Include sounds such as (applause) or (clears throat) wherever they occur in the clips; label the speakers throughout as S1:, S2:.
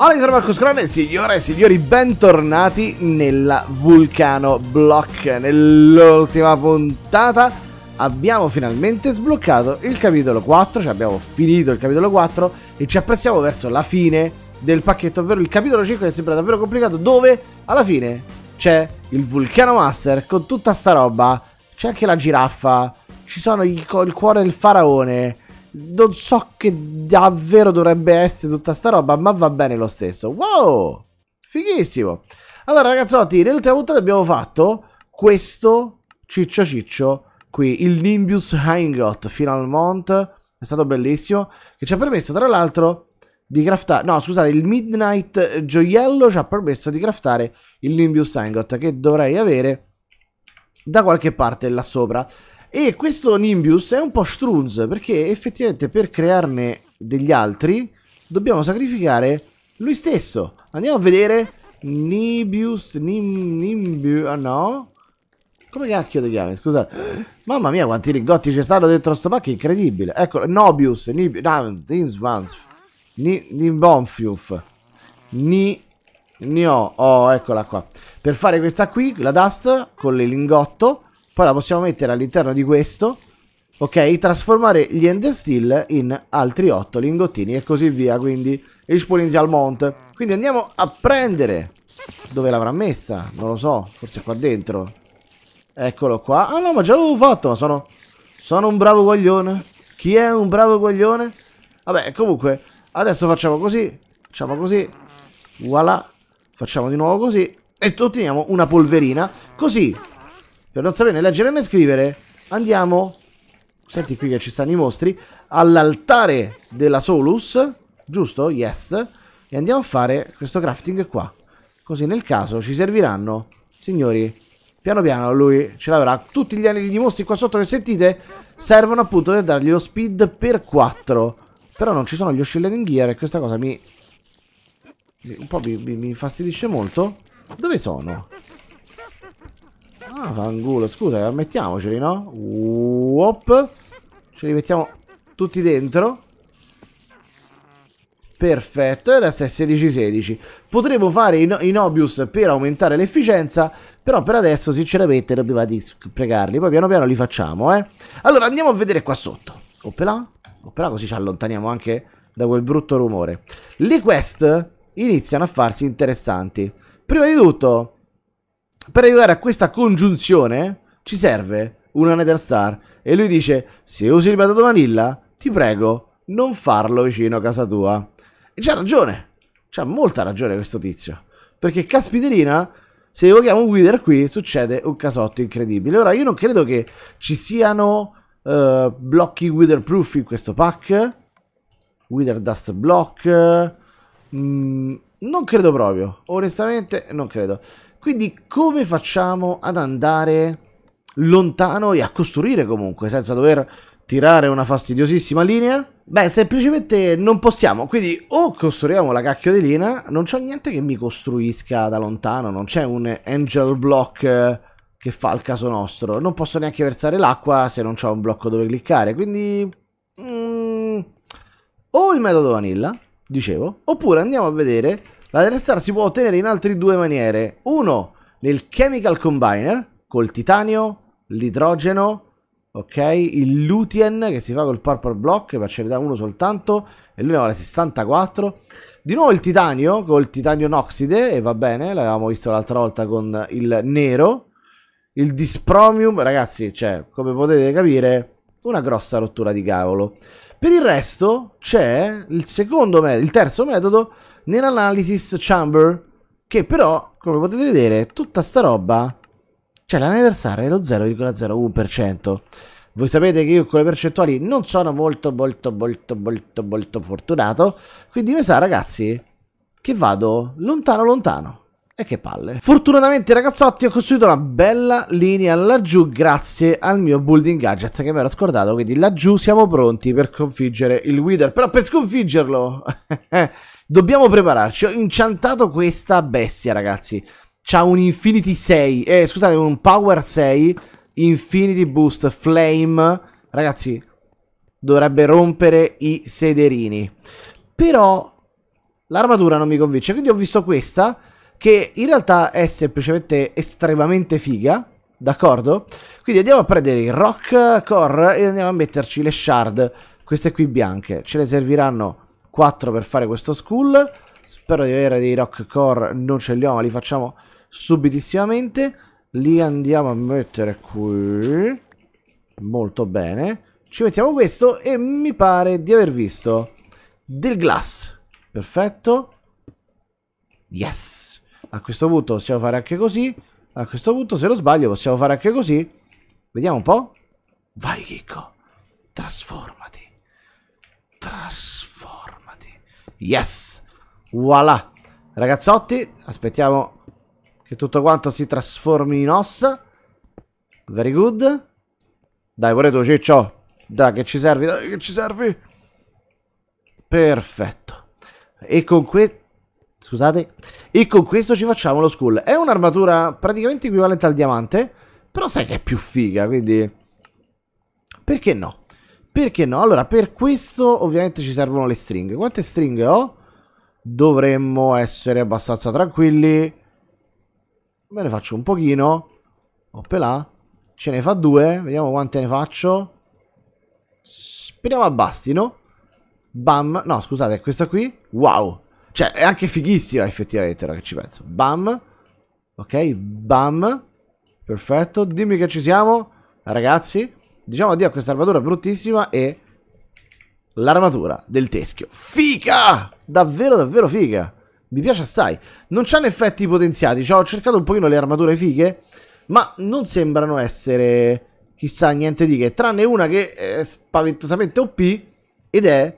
S1: Hola, sono Marco Scrone, signore e signori, bentornati nella Vulcano Block. Nell'ultima puntata abbiamo finalmente sbloccato il capitolo 4, cioè abbiamo finito il capitolo 4 e ci apprestiamo verso la fine del pacchetto, ovvero il capitolo 5 che sembra davvero complicato, dove alla fine c'è il Vulcano Master con tutta sta roba, c'è anche la giraffa, ci sono il, il cuore del faraone, non so che davvero dovrebbe essere tutta sta roba, ma va bene lo stesso. Wow! Fighissimo! Allora ragazzotti, nell'ultima puntata abbiamo fatto questo ciccio ciccio qui, il Nimbus Hangout Finalmont, è stato bellissimo, che ci ha permesso tra l'altro di craftare, no scusate, il Midnight Gioiello ci ha permesso di craftare il Nimbus Hangout che dovrei avere da qualche parte là sopra. E questo Nimbius è un po' strunz, perché effettivamente per crearne degli altri dobbiamo sacrificare lui stesso. Andiamo a vedere Nibius, Nim, Nimbius, ah no? Come cacchio ti chiami? Scusate. Mamma mia, quanti rigotti c'è stato dentro sto pacco, incredibile. Ecco, Nobius, Nibius, Ninsvansf, Nimbonfiuf, Ni... Nio, oh, eccola qua. Per fare questa qui, la Dust, con l'elingotto, poi la possiamo mettere all'interno di questo, ok? Trasformare gli Ender Steel in altri 8 lingottini e così via, quindi Ishpulinzi al monte. Quindi andiamo a prendere... Dove l'avrà messa? Non lo so, forse qua dentro. Eccolo qua. Ah no, ma già l'avevo fatto, ma sono... Sono un bravo guaglione. Chi è un bravo guaglione? Vabbè, comunque, adesso facciamo così, facciamo così, voilà, facciamo di nuovo così e otteniamo una polverina. Così per non sapere né leggere né scrivere, andiamo. Senti qui che ci stanno i mostri. All'altare della Solus. Giusto? Yes. E andiamo a fare questo crafting qua. Così nel caso ci serviranno. Signori, piano piano lui ce l'avrà. Tutti gli anelli di mostri qua sotto che sentite servono appunto per dargli lo speed per 4. Però non ci sono gli oscillating gear e questa cosa mi... Un po' mi, mi, mi infastidisce molto. Dove sono? Ah, fangulo, scusa, ammettiamoceli, no? Wop. Ce li mettiamo tutti dentro. Perfetto, e adesso è 16-16. Potremmo fare i, Nobius per aumentare l'efficienza, però per adesso sinceramente dobbiamo mi pregarli, poi piano piano li facciamo, eh. Allora andiamo a vedere qua sotto. Oppela, oppela così ci allontaniamo anche da quel brutto rumore. Le quest iniziano a farsi interessanti. Prima di tutto per arrivare a questa congiunzione ci serve una Nether Star. E lui dice, se usi il metodo Vanilla, ti prego, non farlo vicino a casa tua. E c'ha ragione, c'ha molta ragione questo tizio. Perché caspiterina, se evochiamo un Wither qui, succede un casotto incredibile. Ora, io non credo che ci siano uh, blocchi Wither Proof in questo pack. Wither Dust Block... Mm, non credo proprio, onestamente non credo. Quindi come facciamo ad andare lontano e a costruire comunque senza dover tirare una fastidiosissima linea? Beh, semplicemente non possiamo, quindi o costruiamo la cacchio di linea, non c'è niente che mi costruisca da lontano, non c'è un angel block eh, che fa il caso nostro, non posso neanche versare l'acqua se non ho un blocco dove cliccare, quindi... Mm, o il metodo vanilla, dicevo, oppure andiamo a vedere la Red Star si può ottenere in altre due maniere. Uno, nel Chemical Combiner, col titanio, l'idrogeno, ok, il Lutien che si fa col Purple Block, per ce ne da uno soltanto, e lui ne vale 64. Di nuovo il titanio, col titanio noxide, e va bene, l'avevamo visto l'altra volta con il nero. Il Dispromium, ragazzi, cioè, come potete capire, una grossa rottura di cavolo. Per il resto c'è il secondo metodo, il terzo metodo nell'analysis chamber, che però, come potete vedere, tutta sta roba, cioè la Netherstar è lo 0,01%. Voi sapete che io con le percentuali non sono molto, molto, molto, molto, molto fortunato, quindi mi sa, ragazzi, che vado lontano, lontano. E che palle. Fortunatamente ragazzotti ho costruito una bella linea laggiù grazie al mio building gadget che mi ero scordato. Quindi laggiù siamo pronti per sconfiggere il Wither. Però per sconfiggerlo (laughs) eh, Dobbiamo prepararci. Ho inciantato questa bestia, ragazzi. C'ha un Infinity 6. Eh, scusate, un Power 6. Infinity Boost Flame. Ragazzi, dovrebbe rompere i sederini. Però l'armatura non mi convince. Quindi ho visto questa, che in realtà è semplicemente estremamente figa. D'accordo? Quindi andiamo a prendere il Rock Core e andiamo a metterci le shard, queste qui bianche. Ce le serviranno 4 per fare questo school. Spero di avere dei rock core, non ce li ho, ma li facciamo subitissimamente. Li andiamo a mettere qui. Molto bene. Ci mettiamo questo e mi pare di aver visto del glass. Perfetto. Yes. A questo punto possiamo fare anche così. A questo punto, se non sbaglio, possiamo fare anche così. Vediamo un po'. Vai, Chicco. Trasformati. Trasformati. Yes! Voilà! Ragazzotti, aspettiamo che tutto quanto si trasformi in ossa. Very good. Dai, pure tu, ciccio. Dai, che ci servi, dai, che ci servi. Perfetto. E con questo... Scusate. E con questo ci facciamo lo skull. È un'armatura praticamente equivalente al diamante, però sai che è più figa, quindi... Perché no? Perché no? Allora, per questo ovviamente ci servono le stringhe. Quante stringhe ho? Dovremmo essere abbastanza tranquilli. Me ne faccio un pochino. Oppelà. Ce ne fa due. Vediamo quante ne faccio. Speriamo abbastino. Bam. No, scusate, questa qui. Wow. Cioè, è anche fighissima effettivamente, ora che ci penso. Bam. Ok, bam. Perfetto. Dimmi che ci siamo. Ragazzi, Diciamo addio a questa armatura bruttissima e l'armatura del teschio. Fica! Davvero, davvero figa. Mi piace assai. Non c'hanno effetti potenziati. Cioè, ho cercato un pochino le armature fighe, ma non sembrano essere chissà niente di che. Tranne una che è spaventosamente OP ed è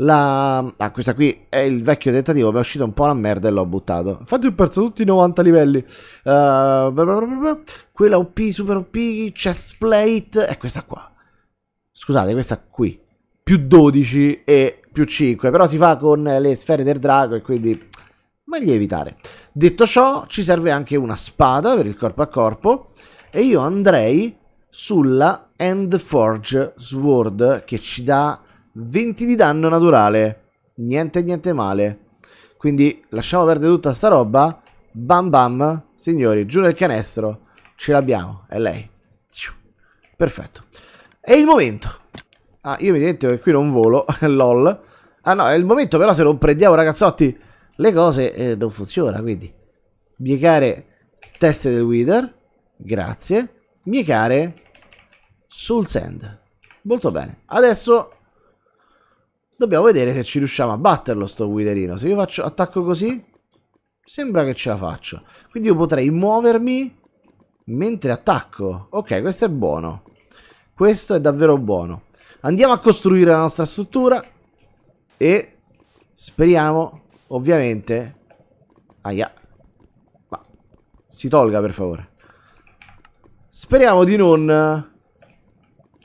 S1: la... Ah, questa qui è il vecchio tentativo, mi è uscito un po' la merda e l'ho buttato. Infatti ho perso tutti i 90 livelli. Uh... Quella OP, Super OP, chest plate è questa qua. Scusate, questa qui. Più 12 e più 5, però si fa con le sfere del drago e quindi meglio evitare. Detto ciò, ci serve anche una spada per il corpo a corpo e io andrei sulla End Forge Sword che ci dà 20 di danno naturale. Niente, niente male. Quindi lasciamo perdere tutta sta roba. Bam bam. Signori, giù nel canestro. Ce l'abbiamo. È lei. Perfetto. È il momento. Ah, io mi dimentico che qui non volo. (laughs) LOL. Ah no, è il momento però se non prendiamo ragazzotti le cose eh, non funziona. Quindi miecare teste del Wither. Grazie. Miecare sul sand. Molto bene. Adesso Dobbiamo vedere se ci riusciamo a batterlo sto guiderino. Se io faccio attacco così, sembra che ce la faccio. Quindi io potrei muovermi mentre attacco. Ok, questo è buono. Questo è davvero buono. Andiamo a costruire la nostra struttura e speriamo, ovviamente... Aia. Ma si tolga per favore. Speriamo di non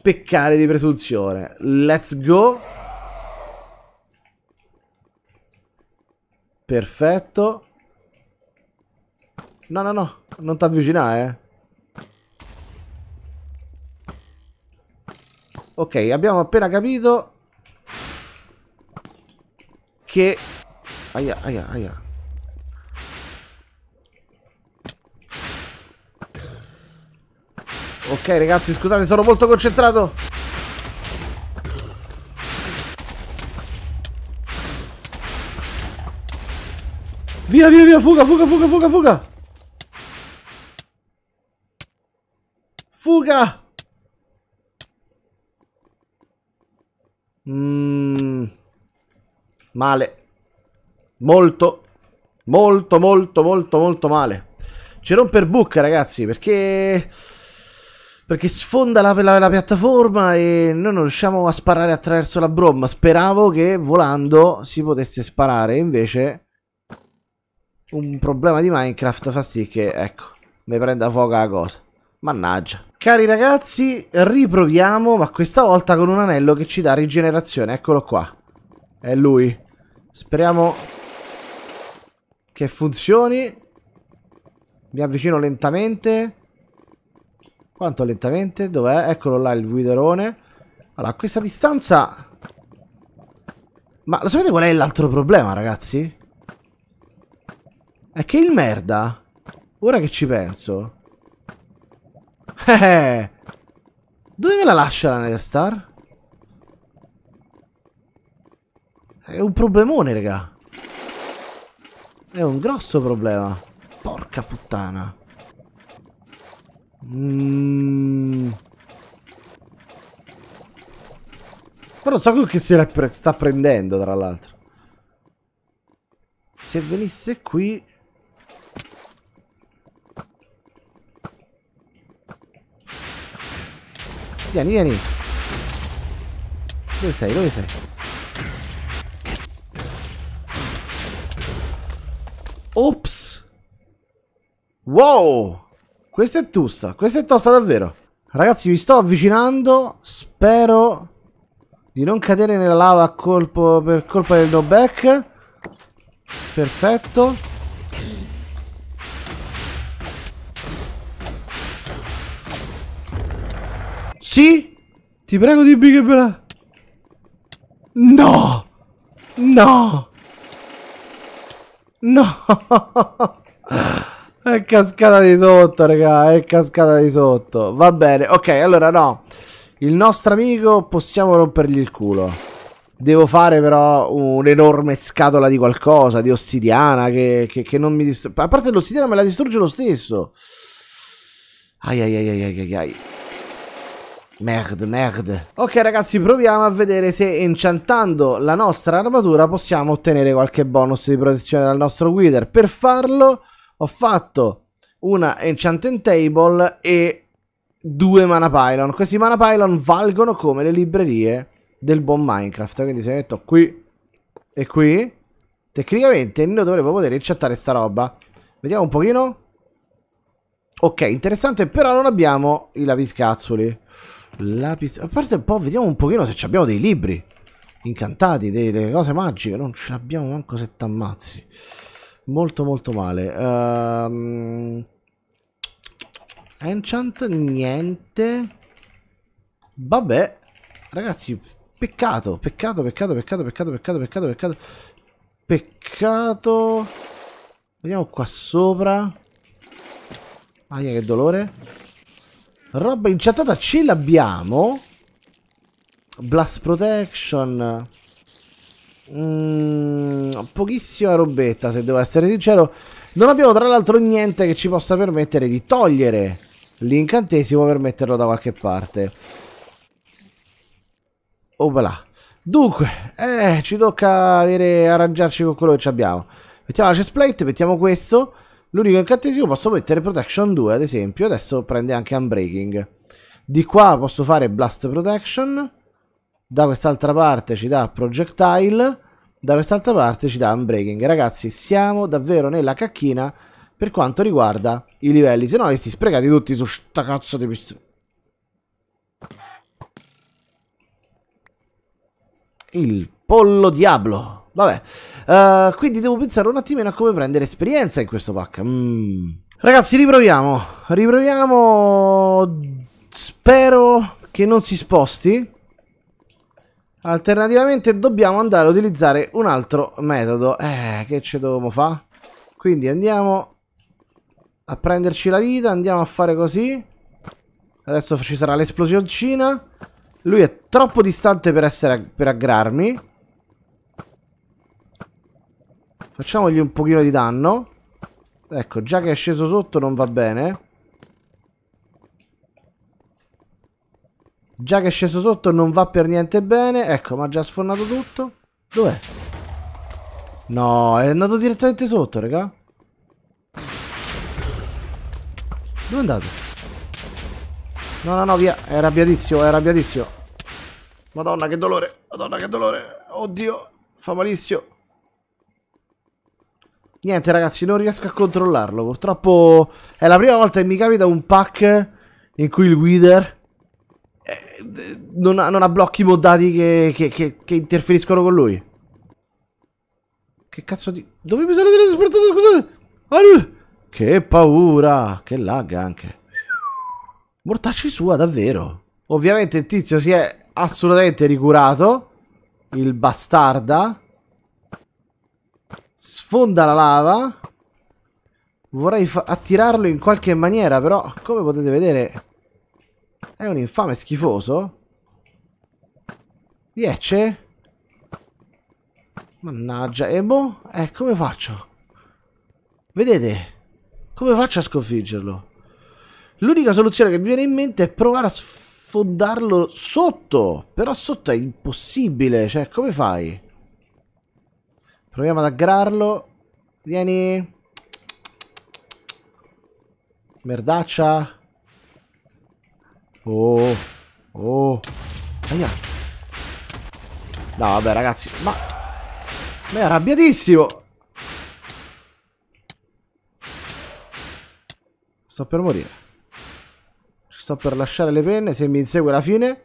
S1: peccare di presunzione. Let's go. Perfetto. No, no, no, non ti avvicinare. Eh. Ok, abbiamo appena capito che... Aia, aia, aia. Ok ragazzi, scusate, sono molto concentrato. Via, via, via, fuga, fuga, fuga, fuga, fuga! Fuga! Mm. Male. Molto, molto, molto, molto, molto male. C'era un perbucca, ragazzi, perché... Perché sfonda la, la, la, piattaforma e noi non riusciamo a sparare attraverso la bromma. Speravo che volando si potesse sparare, invece un problema di Minecraft fa sì che, ecco, mi prenda fuoco la cosa. Mannaggia. Cari ragazzi, riproviamo, ma questa volta con un anello che ci dà rigenerazione. Eccolo qua. È lui. Speriamo che funzioni. Mi avvicino lentamente. Quanto lentamente? Dov'è? Eccolo là il guiderone. Allora, a questa distanza... Ma lo sapete qual è l'altro problema, ragazzi? È che il merda, ora che ci penso... Eh, eh. dove me la lascia la Netherstar? È un problemone, raga. È un grosso problema. Porca puttana. Mm. Però so che si pre sta prendendo, tra l'altro. Se venisse qui... Vieni, vieni. Dove sei? Dove sei? Ops. Wow. Questa è tosta. Questa è tosta davvero. Ragazzi, vi sto avvicinando. Spero di non cadere nella lava a colpo per colpa del no back. Perfetto. Sì? Ti prego dimmi che me la... No! No! No! (laughs) È cascata di sotto, raga, è cascata di sotto. Va bene, ok, allora no. Il nostro amico possiamo rompergli il culo. Devo fare però un'enorme scatola di qualcosa, di ossidiana, che, che, che non mi distrugge. A parte l'ossidiana me la distrugge lo stesso. Ai ai ai ai ai ai. ai. Merda, merda. Ok ragazzi, proviamo a vedere se enchantando la nostra armatura possiamo ottenere qualche bonus di protezione dal nostro guider. Per farlo ho fatto una enchanting table e due mana pylon. Questi mana pylon valgono come le librerie del buon Minecraft. Quindi se metto qui e qui, tecnicamente noi dovremmo poter enchantare sta roba. Vediamo un pochino. Ok, interessante, però non abbiamo i lapiscazzuli. Lapis... A parte un po', vediamo un pochino se abbiamo dei libri incantati, dei, delle cose magiche. Non ce l'abbiamo manco se t'ammazzi. Molto molto male. Um... Enchant, niente. Vabbè, ragazzi, peccato, peccato, peccato, peccato, peccato, peccato, peccato, peccato. Peccato. Vediamo qua sopra. Aia, che dolore. Roba inchattata ce l'abbiamo. Blast protection. Mm, pochissima robetta, se devo essere sincero. Non abbiamo tra l'altro niente che ci possa permettere di togliere l'incantesimo per metterlo da qualche parte. Opala. Dunque, eh, ci tocca avere, arrangiarci con quello che abbiamo. Mettiamo la chestplate, mettiamo questo. L'unico incantesimo posso mettere Protection 2, ad esempio. Adesso prende anche Unbreaking. Di qua posso fare Blast Protection. Da quest'altra parte ci dà Projectile. Da quest'altra parte ci dà Unbreaking. Ragazzi, siamo davvero nella cacchina per quanto riguarda i livelli. Se no, li sti sprecati tutti su sta cazzo di pistola. Il pollo diablo. Vabbè. Uh, quindi devo pensare un attimino a come prendere esperienza in questo pack. Mm. Ragazzi, riproviamo. Riproviamo. Spero che non si sposti. Alternativamente dobbiamo andare a utilizzare un altro metodo. Eh, che ci dobbiamo fare? Quindi andiamo a prenderci la vita, andiamo a fare così. Adesso ci sarà l'esplosioncina. Lui è troppo distante per, essere, per aggrarmi. Facciamogli un pochino di danno. Ecco, già che è sceso sotto non va bene. Già che è sceso sotto non va per niente bene. Ecco, ma ha già sfornato tutto. Dov'è? No, è andato direttamente sotto, raga. Dove è andato? No, no, no, via. È arrabbiatissimo, è arrabbiatissimo. Madonna, che dolore. Madonna, che dolore. Oddio, fa malissimo. Niente ragazzi, non riesco a controllarlo. Purtroppo è la prima volta che mi capita un pack in cui il Wither eh, non ha, non ha blocchi moddati che, che, che, che, interferiscono con lui. Che cazzo di... Dove mi sono teletrasportato? Scusate! Che paura! Che lag anche. Mortacci sua, davvero. Ovviamente il tizio si è assolutamente ricurato. Il bastarda. Sfonda la lava. Vorrei attirarlo in qualche maniera, però come potete vedere è un infame schifoso. Riesce? Mannaggia, e boh, eh, come faccio? Vedete? Come faccio a sconfiggerlo? L'unica soluzione che mi viene in mente è provare a sfondarlo sotto, però sotto è impossibile, cioè come fai? Proviamo ad aggrarlo. Vieni. Merdaccia. Oh. Oh. Aia. No, vabbè, ragazzi. Ma... Ma è arrabbiatissimo. Sto per morire. Sto per lasciare le penne. Se mi insegue la fine.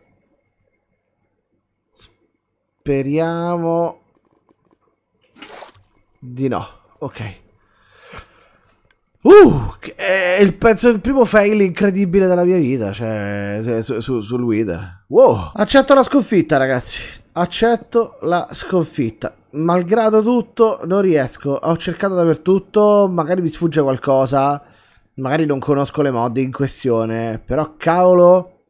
S1: Speriamo di no. Ok. Uh, è il pezzo, il primo fail incredibile della mia vita, cioè, su, su, sul Wither. Wow, accetto la sconfitta, ragazzi. Accetto la sconfitta. Malgrado tutto, non riesco. Ho cercato dappertutto, magari mi sfugge qualcosa, magari non conosco le mod in questione, però cavolo,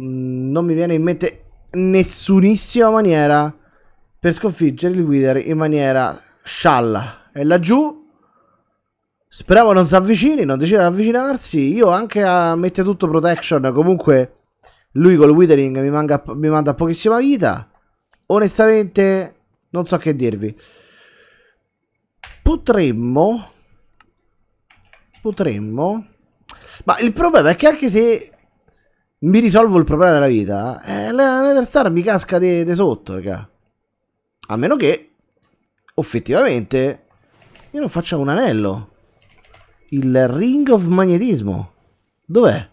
S1: mm, non mi viene in mente nessunissima maniera per sconfiggere il Wither in maniera scialla è laggiù. Speravo non si avvicini, non decida di avvicinarsi. Io anche a mette tutto protection. Comunque lui col withering mi, manca, mi manda pochissima vita. Onestamente non so che dirvi. Potremmo... Potremmo... Ma il problema è che anche se mi risolvo il problema della vita, eh, la Nether Star mi casca di sotto, raga. A meno che Effettivamente, io non faccio un anello. Il ring of magnetismo. Dov'è?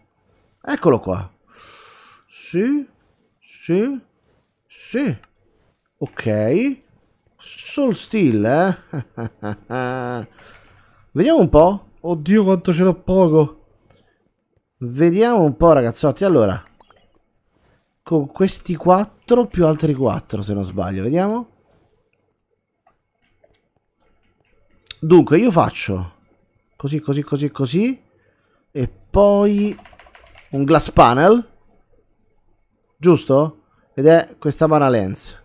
S1: Eccolo qua. Sì, sì, sì. Ok. Soul Steel, eh? (laughs) Vediamo un po'. Oddio quanto ce l'ho poco. Vediamo un po' ragazzotti. Allora. Con questi quattro più altri quattro se non sbaglio. Vediamo. Dunque, io faccio così, così, così, così. E poi un glass panel. Giusto? Ed è questa mana lens.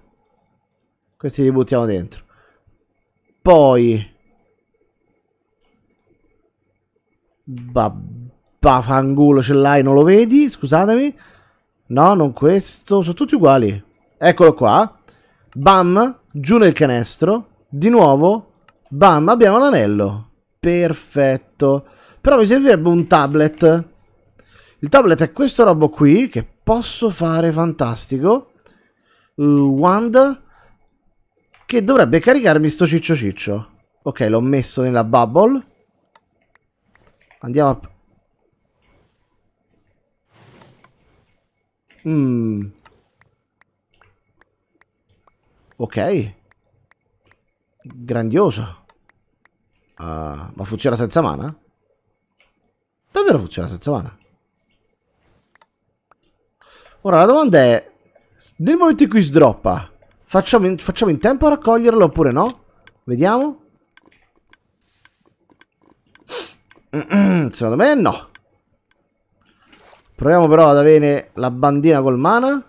S1: Questi li buttiamo dentro. Poi... Babbafangulo ce l'hai, non lo vedi? Scusatemi. No, non questo. Sono tutti uguali. Eccolo qua. Bam, giù nel canestro. Di nuovo Bam, abbiamo l'anello. Perfetto. Però mi servirebbe un tablet. Il tablet è questo robo qui che posso fare fantastico. Uh, wand. Che dovrebbe caricarmi sto ciccio ciccio. Ok, l'ho messo nella bubble. Andiamo a... Mm. Ok. Grandioso. Uh, ah, ma funziona senza mana? Davvero funziona senza mana? Ora la domanda è, nel momento in cui sdroppa, facciamo in, facciamo in tempo a raccoglierlo oppure no? Vediamo. (clears throat) Secondo me no. Proviamo però ad avere la bandina col mana.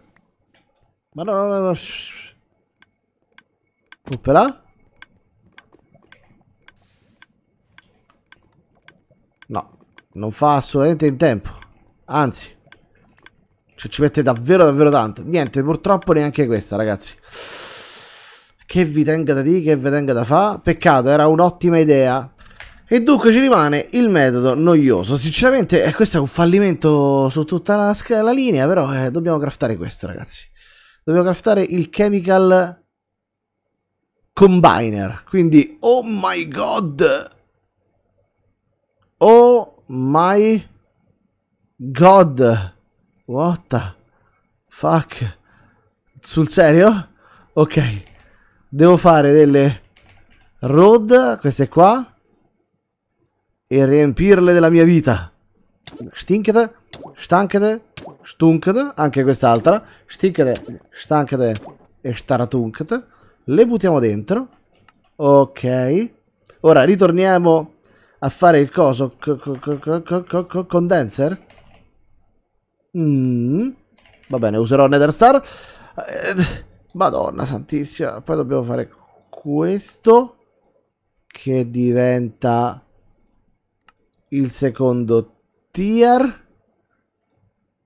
S1: Ma no, no, no. Oppela. No, non fa assolutamente in tempo. Anzi, cioè ci mette davvero davvero tanto. Niente, purtroppo neanche questa, ragazzi. Che vi tenga da dire, che vi tenga da fare. Peccato, era un'ottima idea. E dunque ci rimane il metodo noioso. Sinceramente, eh, questo è un fallimento su tutta la, la linea, però eh, dobbiamo craftare questo, ragazzi. Dobbiamo craftare il chemical combiner. Quindi, oh my god! Oh my god. What the fuck. Sul serio? Ok. Devo fare delle road, queste qua. E riempirle della mia vita. Stinkete, stankete, stunkete, anche quest'altra. Stinkete, stankete e staratunkete. Le buttiamo dentro. Ok. Ora ritorniamo a fare il coso condenser? Mm. Va bene, userò Nether Star. Eh, Madonna santissima. Poi dobbiamo fare questo che diventa il secondo tier.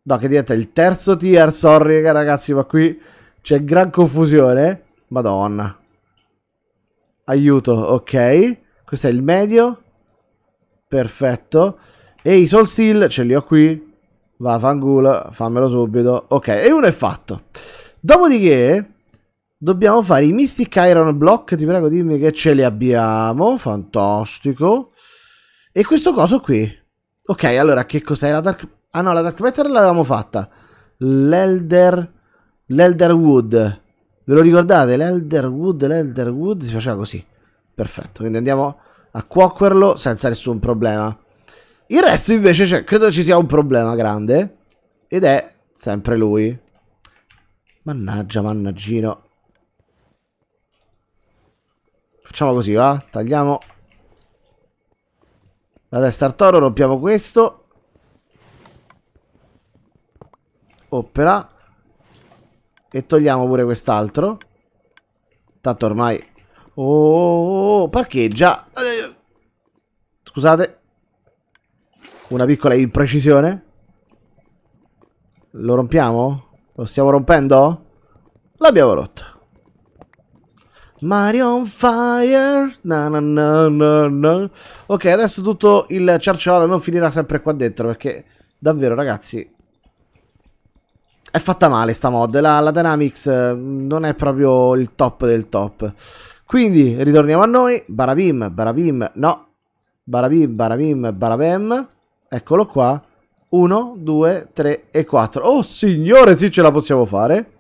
S1: No, che diventa il terzo tier, sorry ragazzi, ma qui c'è gran confusione. Madonna. Aiuto, ok. Questo è il medio. Perfetto. E i Soul Steel ce li ho qui. Va, fangulo, fammelo subito. Ok, e uno è fatto. Dopodiché dobbiamo fare i Mystic Iron Block. Ti prego, dimmi che ce li abbiamo. Fantastico. E questo coso qui. Ok, allora, che cos'è la Dark... Ah no, la Dark Matter l'avevamo fatta. L'Elder... L'Elder Wood. Ve lo ricordate? L'Elder Wood, l'Elder Wood si faceva così. Perfetto, quindi andiamo a cuocerlo senza nessun problema. Il resto invece cioè, credo ci sia un problema grande ed è sempre lui. Mannaggia, mannaggino. Facciamo così, va? Tagliamo la testa al toro, rompiamo questo. Opera. E togliamo pure quest'altro. Tanto ormai Oh, parcheggia. Eh, scusate. Una piccola imprecisione. Lo rompiamo? Lo stiamo rompendo? L'abbiamo rotto. Mario on fire. Na, na, na, ok, adesso tutto il ciarciolo non finirà sempre qua dentro perché davvero ragazzi è fatta male sta mod, la, la Dynamics eh, non è proprio il top del top. Quindi ritorniamo a noi, barabim, barabim, no, barabim, barabim, barabem, eccolo qua, 1, 2, 3 e 4. Oh signore, sì ce la possiamo fare.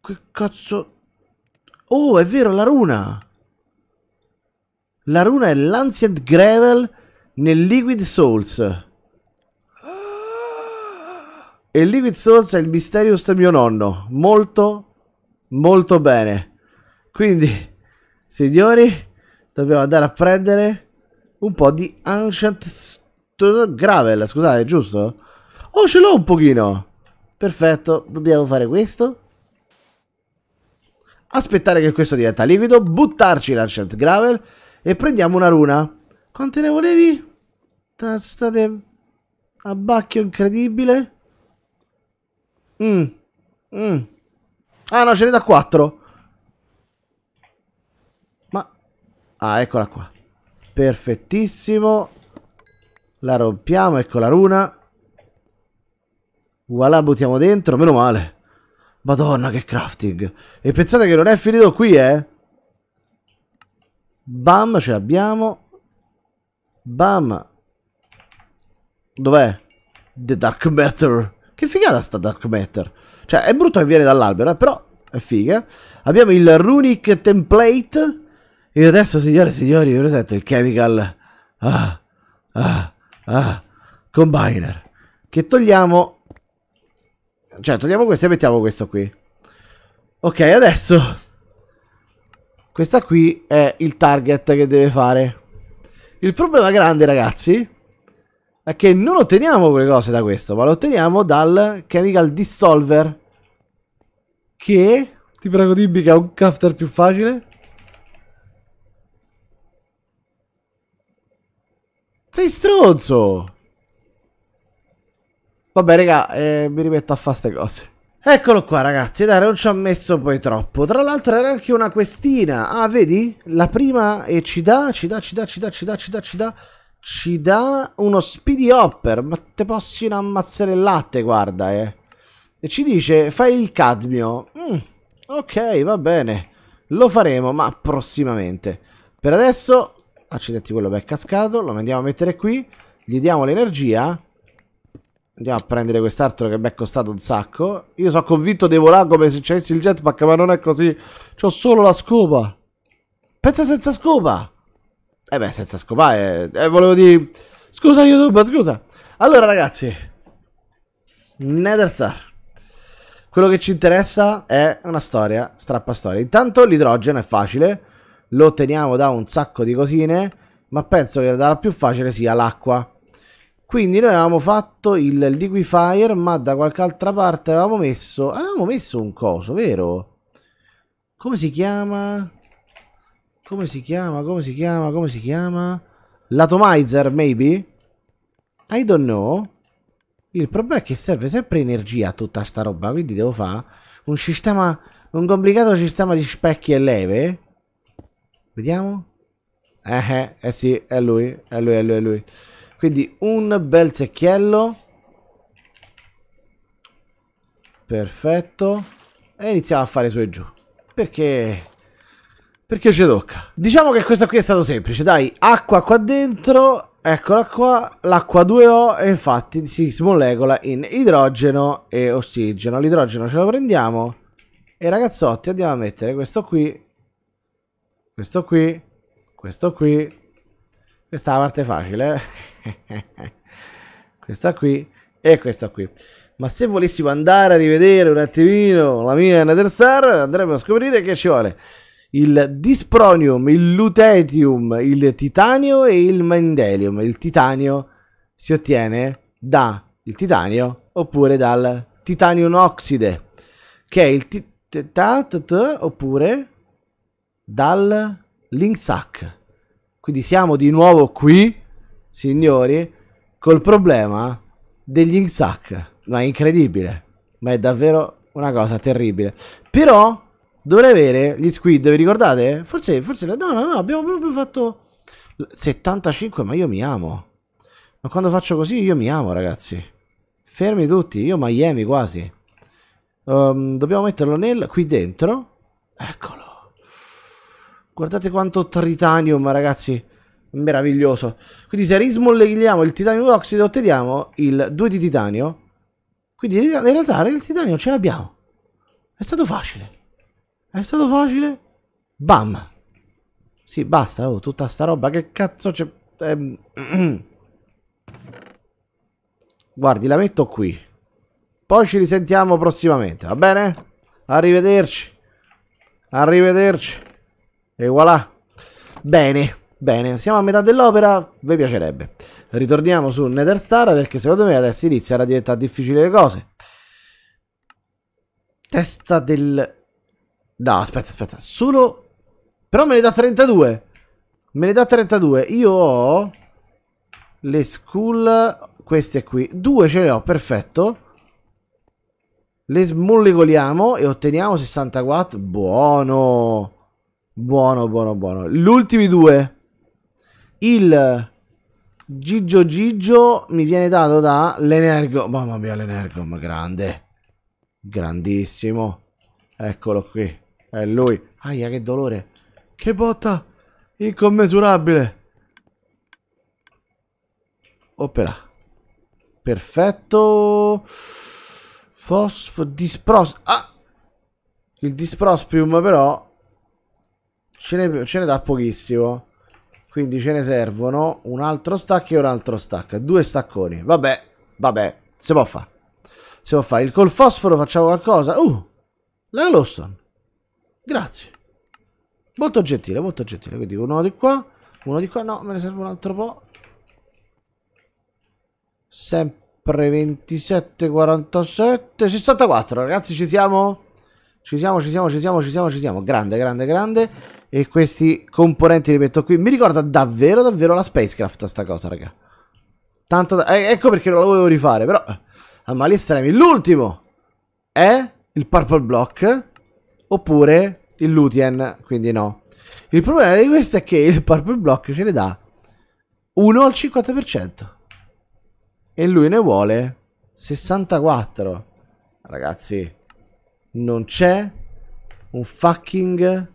S1: Che cazzo... Oh, è vero, la runa. La runa è l'Ancient Gravel nel Liquid Souls. E Liquid Souls è il Mysterious mio nonno. Molto, Molto bene. Quindi, signori, dobbiamo andare a prendere un po' di Ancient Gravel, scusate, giusto? Oh, ce l'ho un pochino. Perfetto, dobbiamo fare questo. Aspettare che questo diventa liquido, buttarci l'Ancient Gravel e prendiamo una runa. Quante ne volevi? State a bacchio incredibile. mmm mmm Ah no, ce ne da 4. Ma... Ah, eccola qua. Perfettissimo. La rompiamo, ecco la runa. Voilà, buttiamo dentro, meno male. Madonna, che crafting. E pensate che non è finito qui, eh? Bam, ce l'abbiamo. Bam. Dov'è? The Dark Matter. Che figata sta Dark Matter. Cioè, è brutto che viene dall'albero, eh, però è figa. Abbiamo il Runic Template. E adesso, signore e signori, vi presento il Chemical ah, ah, ah, Combiner. Che togliamo... Cioè, togliamo questo e mettiamo questo qui. Ok, adesso... Questa qui è il target che deve fare. Il problema grande, ragazzi, è che non otteniamo quelle cose da questo, ma lo otteniamo dal Chemical Dissolver, che, ti prego dimmi che è un crafter più facile. Sei stronzo! Vabbè, raga, eh, mi rimetto a fare queste cose. Eccolo qua ragazzi, dai non ci ho messo poi troppo, tra l'altro era anche una questina, ah vedi? La prima e ci dà, ci dà, ci dà, ci dà, ci dà, ci dà, ci dà ci dà uno speedy hopper, ma te possono ammazzare il latte, guarda, eh. E ci dice, fai il cadmio. Mm, ok, va bene. Lo faremo, ma prossimamente. Per adesso, accidenti, quello che è cascato, lo andiamo a mettere qui. Gli diamo l'energia. Andiamo a prendere quest'altro che mi è costato un sacco. Io sono convinto devo volare come se ci avessi il jetpack, ma non è così. C'ho solo la scopa. Pensa senza scopa! Eh beh, senza scopare. Eh, eh, volevo dire... Scusa YouTube, scusa. Allora ragazzi. Netherstar. Quello che ci interessa è una storia, strappa storia. Intanto l'idrogeno è facile, lo otteniamo da un sacco di cosine, ma penso che la più facile sia l'acqua. Quindi noi avevamo fatto il liquifier, ma da qualche altra parte avevamo messo... Avevamo messo un coso, vero? Come si chiama? Come si chiama? Come si chiama? Come si chiama? L'atomizer, maybe? I don't know. Il problema è che serve sempre energia a tutta sta roba, quindi devo fare un sistema, un complicato sistema di specchi e leve. Vediamo. Eh, eh, eh sì, è lui, è lui, è lui, è lui. Quindi un bel secchiello. Perfetto. E iniziamo a fare su e giù. Perché perché ci tocca. Diciamo che questo qui è stato semplice, dai, acqua qua dentro, eccola qua, l'acqua 2O e infatti si smolecola in idrogeno e ossigeno. L'idrogeno ce lo prendiamo e ragazzotti andiamo a mettere questo qui, questo qui, questo qui, questa è la parte facile, eh? (laughs) questa qui e questa qui. Ma se volessimo andare a rivedere un attimino la mia Nether andremo a scoprire che ci vuole il dispronium, il lutetium, il titanio e il mendelium. Il titanio si ottiene dal titanio oppure dal titanium oxide, che è il ti- oppure dal Linksack. Quindi siamo di nuovo qui, signori, col problema degli Linksack. Ma è incredibile, ma è davvero una cosa terribile. Però Dovrei avere gli squid, vi ricordate? Forse, forse, no, no, no, abbiamo proprio fatto 75, ma io mi amo. Ma quando faccio così io mi amo, ragazzi. Fermi tutti, io Miami quasi. Um, dobbiamo metterlo nel, qui dentro. Eccolo. Guardate quanto tritanium, ragazzi. Meraviglioso. Quindi se rismolliamo il titanium oxido otteniamo il 2 di titanio. Quindi in realtà il titanio ce l'abbiamo. È stato facile. È stato facile? Bam! Sì, basta, oh, tutta sta roba, che cazzo c'è... Eh, (clears throat) guardi, la metto qui. Poi ci risentiamo prossimamente, va bene? Arrivederci. Arrivederci. E voilà. Bene, bene. Siamo a metà dell'opera, vi piacerebbe. Ritorniamo su Nether Star perché secondo me adesso inizia a diventare difficili le cose. Testa del No, aspetta, aspetta. Solo... Però me ne dà 32. Me ne dà 32. Io ho... Le school... Queste qui. Due ce le ho, perfetto. Le smollegoliamo e otteniamo 64. Buono. Buono, buono, buono. Gli ultimi due. Il... Gigio Gigio mi viene dato da l'energo. Mamma mia, l'energo, ma grande. Grandissimo. Eccolo qui. È lui. Aia, che dolore. Che botta! Incommensurabile. Opera. Perfetto. Fosfo dispros... Ah! Il disprospium però... Ce ne, ce ne dà pochissimo. Quindi ce ne servono un altro stack e un altro stack. Due stacconi. Vabbè, vabbè, si può fare. Si può fare. Il col fosforo facciamo qualcosa. Uh, glowstone. Grazie. Molto gentile, molto gentile. Quindi uno di qua, uno di qua. No, me ne serve un altro po'. Sempre 27, 47, 64. Ragazzi, ci siamo? Ci siamo, ci siamo, ci siamo, ci siamo, ci siamo. Grande, grande, grande. E questi componenti li metto qui. Mi ricorda davvero, davvero la Spacecraft sta cosa, raga. Tanto da... eh, ecco perché non la volevo rifare, però... A mali estremi. L'ultimo è il Purple Block oppure il Lutien, quindi no. Il problema di questo è che il Purple Block ce ne dà 1 al 50% e lui ne vuole 64. Ragazzi, non c'è un fucking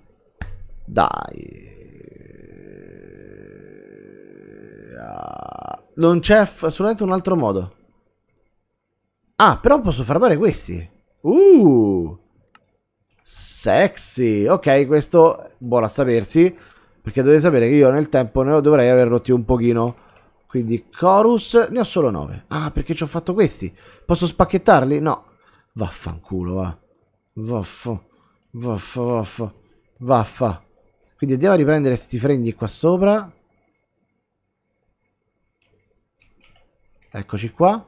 S1: dai. Ah, non c'è assolutamente un altro modo. Ah, però posso farmare questi. Uh! Sexy. Ok, questo buono a sapersi. Perché dovete sapere che io nel tempo ne dovrei aver rotti un pochino. Quindi Chorus ne ho solo 9. Ah, perché ci ho fatto questi? Posso spacchettarli? No. Vaffanculo, va. Vaffo. Vaffo, vaffo. Vaffa. Quindi andiamo a riprendere sti fregni qua sopra. Eccoci qua.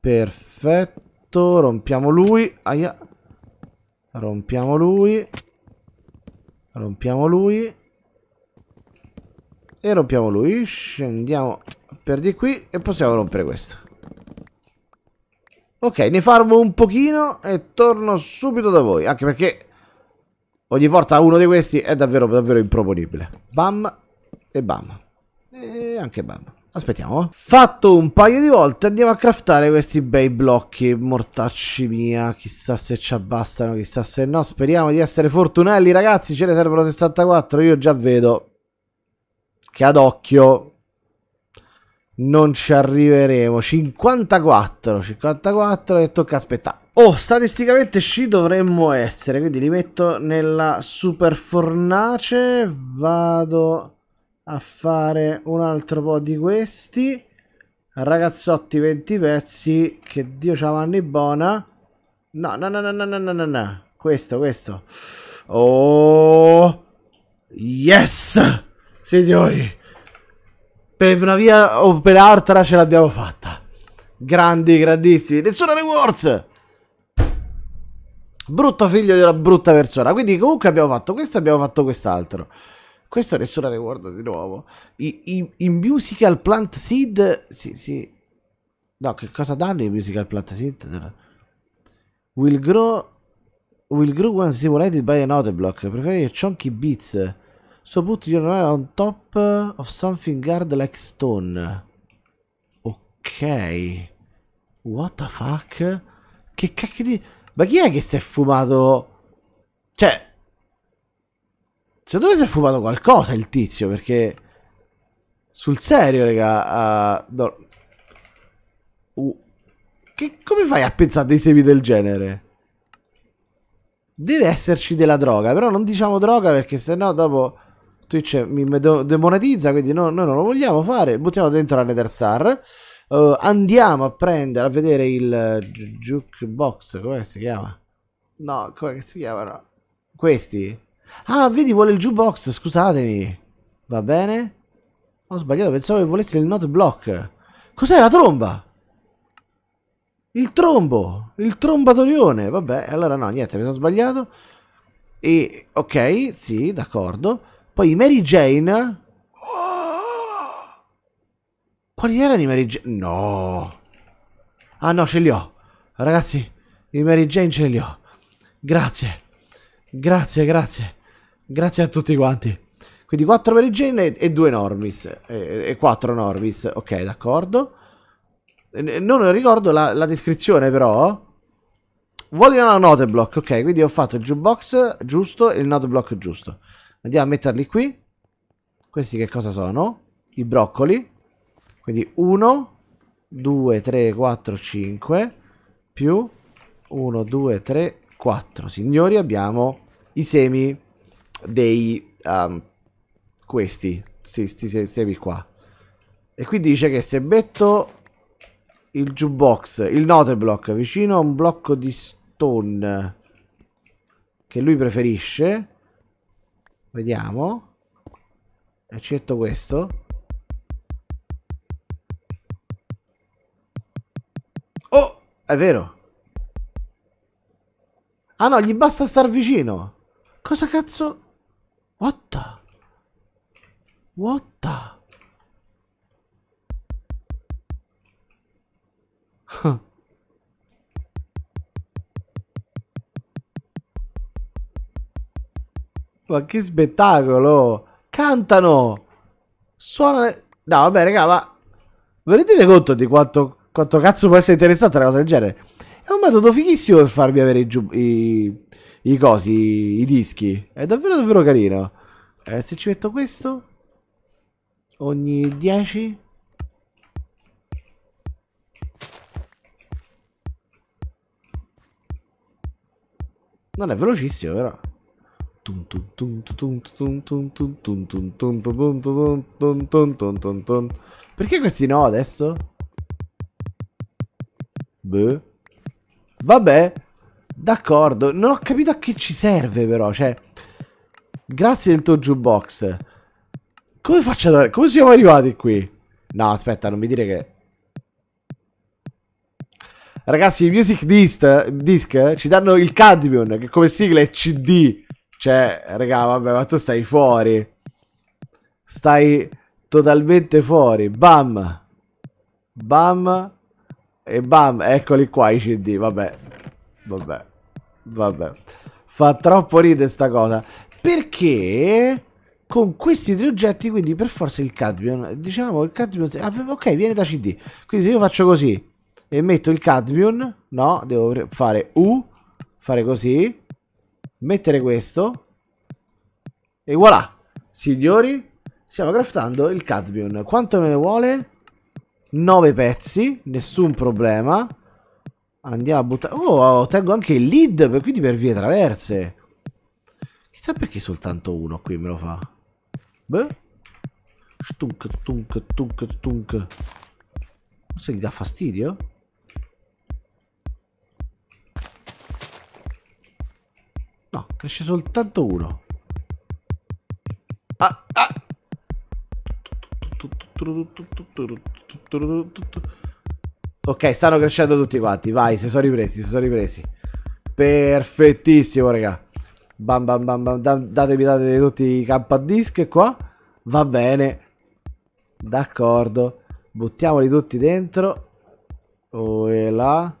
S1: Perfetto. Perfetto, rompiamo lui. Aia. Rompiamo lui. Rompiamo lui. E rompiamo lui. Scendiamo per di qui e possiamo rompere questo. Ok, ne farmo un pochino e torno subito da voi. Anche perché ogni volta uno di questi è davvero, davvero improponibile. Bam e bam. E anche bam. Aspettiamo. Fatto un paio di volte, andiamo a craftare questi bei blocchi. Mortacci mia, chissà se ci abbastano, chissà se no. Speriamo di essere fortunelli, ragazzi. Ce ne servono 64. Io già vedo che ad occhio non ci arriveremo. 54, 54 e tocca aspettare. Oh, statisticamente ci dovremmo essere, quindi li metto nella super fornace, vado a fare un altro po' di questi ragazzotti 20 pezzi che Dio ci avanni buona no no no no no no no no questo questo oh yes signori per una via o per altra ce l'abbiamo fatta grandi grandissimi nessuna rewards brutto figlio di una brutta persona quindi comunque abbiamo fatto questo abbiamo fatto quest'altro questo è Nessuna riguardo di nuovo. I, i, I, musical Plant Seed. Sì, sì. No, che cosa danno i musical Plant Seed? Will grow. Will grow when simulated by another block. Preferire chunky beats. So put your on top of something hard like stone. Ok. What the fuck? Che cacchio di... Ma chi è che si è fumato... Cioè... Secondo me si è fumato qualcosa il tizio, perché... Sul serio, raga... Uh, no. uh. Che, come fai a pensare dei semi del genere? Deve esserci della droga, però non diciamo droga perché sennò dopo... Twitch mi demonetizza, quindi no, noi non lo vogliamo fare. Buttiamo dentro la Nether Star. Uh, andiamo a prendere, a vedere il jukebox, come si chiama? No, come si chiama? No. Questi? Ah, vedi, vuole il jukebox, scusatemi. Va bene? Ho sbagliato, pensavo che volessi il note block. Cos'è la tromba? Il trombo, il trombatorione. Vabbè, allora no, niente, mi sono sbagliato. E, ok, sì, d'accordo. Poi Mary Jane... Quali erano i Mary Jane? No. Ah no, ce li ho. Ragazzi, i Mary Jane ce li ho. Grazie. Grazie, grazie. Grazie a tutti quanti. Quindi 4 per Jane e, e 2 Normis. E, e 4 Normis. Ok, d'accordo. Non ricordo la, la, descrizione però. Voglio una note block. Ok, quindi ho fatto il jukebox giusto e il note block giusto. Andiamo a metterli qui. Questi che cosa sono? I broccoli. Quindi 1, 2, 3, 4, 5 più 1, 2, 3, 4. Signori, abbiamo i semi dei um, questi, questi qua. E qui dice che se metto il jukebox, il note vicino a un blocco di stone che lui preferisce, vediamo, eccetto questo. Oh, è vero. Ah no, gli basta star vicino. Cosa cazzo? What the? What the? Ma che spettacolo! Cantano! Suona No, vabbè, raga, ma... Vi rendete conto di quanto, quanto cazzo può essere interessante una cosa del genere? È un metodo fighissimo per farmi avere i, i, i cosi, i dischi. È davvero davvero carino. Eh, se ci metto questo, ogni 10... Non è velocissimo però. Perché questi no adesso? Beh. Vabbè. D'accordo. Non ho capito a che ci serve però. Cioè, Grazie del tuo jukebox. Come faccio ad... Come siamo arrivati qui? No, aspetta, non mi dire che... Ragazzi, i Music Disc, disc ci danno il Cadmion, che come sigla è CD. Cioè, raga, vabbè, ma tu stai fuori. Stai totalmente fuori. Bam. Bam. E bam, eccoli qua i CD, vabbè. Vabbè. Vabbè. Fa troppo ridere sta cosa. Perché con questi tre oggetti, quindi per forza il cadmium, diciamo il cadmium, ah, ok, viene da CD. Quindi se io faccio così e metto il cadmium, no, devo fare U, fare così, mettere questo e voilà. Signori, stiamo craftando il cadmium. Quanto me ne vuole? 9 pezzi, nessun problema. Andiamo a buttare... Oh, ottengo anche il lead, quindi per vie traverse. Chissà perché soltanto uno qui me lo fa. Beh. Stunk, tunk, tunk, tunk. Forse gli dà fastidio? No, cresce soltanto uno. Ah, ah. Ok, stanno crescendo tutti quanti. Vai, si sono ripresi, si sono ripresi. Perfettissimo, raga bam bam bam, bam datemi, datemi tutti i camp a disc qua, va bene, d'accordo, buttiamoli tutti dentro, là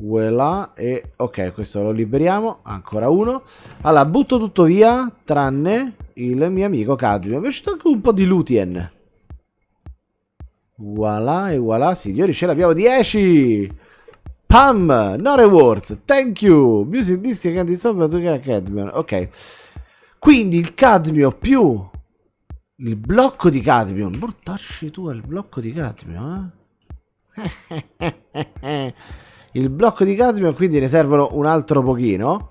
S1: voilà, e ok, questo lo liberiamo, ancora uno, allora butto tutto via, tranne il mio amico Cadmi, mi è piaciuto anche un po' di Lutien, voilà e voilà, signori, ce l'abbiamo 10! Pam, no rewards, thank you. Music disc e candy stop per cadmio. Ok. Quindi il cadmio più il blocco di cadmio. Mortacci tu il blocco di cadmio, eh? (laughs) il blocco di cadmio, quindi ne servono un altro pochino.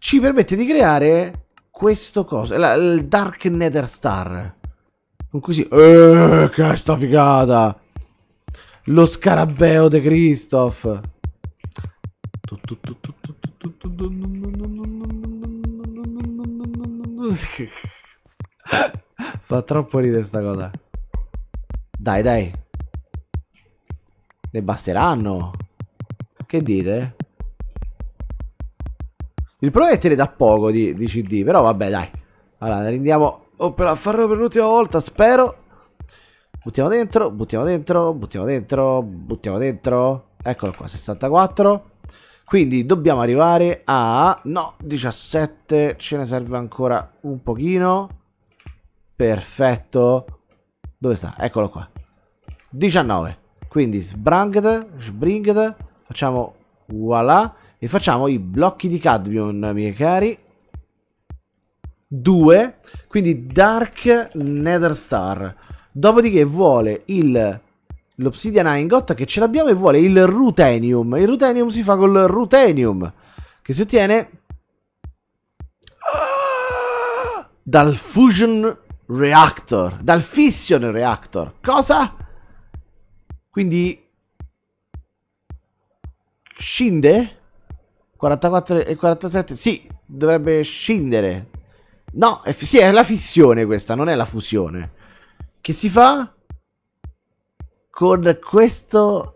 S1: Ci permette di creare questo coso, la, il Dark Nether Star. Con cui si... Eh, che sta figata! Lo scarabeo de Christoph. (laughs) Fa troppo ridere sta cosa. Dai, dai. Ne basteranno. Che dite? Il problema è che ne da poco di, di CD, però vabbè, dai. Allora, andiamo oh, per farlo per l'ultima volta, spero. Buttiamo dentro, buttiamo dentro, buttiamo dentro, buttiamo dentro. Eccolo qua, 64. Quindi dobbiamo arrivare a... No, 17. Ce ne serve ancora un pochino. Perfetto. Dove sta? Eccolo qua. 19. Quindi sbranget, sbringet. Facciamo voilà. E facciamo i blocchi di cadmium, miei cari. 2. Quindi Dark Nether Star. Dopodiché vuole il L'Obsidian gotta che ce l'abbiamo e vuole il Rutenium. Il Rutenium si fa col Rutenium, che si ottiene dal Fusion Reactor, dal Fission Reactor. Cosa? Quindi scinde 44 e 47 sì dovrebbe scindere no è, sì è la fissione questa non è la fusione che si fa con questo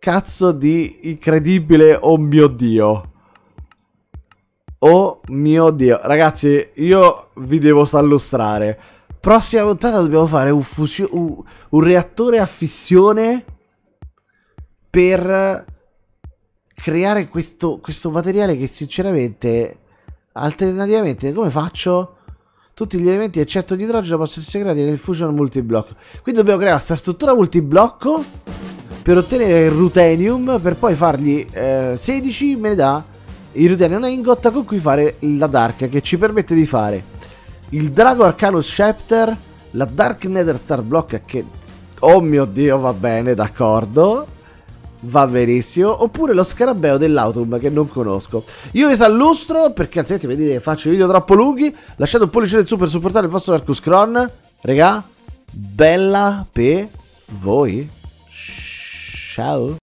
S1: cazzo di incredibile oh mio dio. Oh mio dio. Ragazzi, io vi devo sallustrare. Prossima puntata dobbiamo fare un, un, un reattore a fissione per creare questo, questo materiale che sinceramente alternativamente come faccio? Tutti gli elementi eccetto idrogeno possono essere creati nel fusion multiblocco. Quindi dobbiamo creare questa struttura multiblocco per ottenere il rutenium per poi fargli eh, 16 me ne dà il rutenium ingotta con cui fare la dark che ci permette di fare il drago arcanus scepter, la dark nether star block che oh mio dio va bene d'accordo va benissimo. Oppure lo scarabeo dell'Autum che non conosco. Io vi salustro perché altrimenti vedete che faccio video troppo lunghi. Lasciate un pollice in su per supportare il vostro Arcus Cron. Regà, bella per voi. Ciao.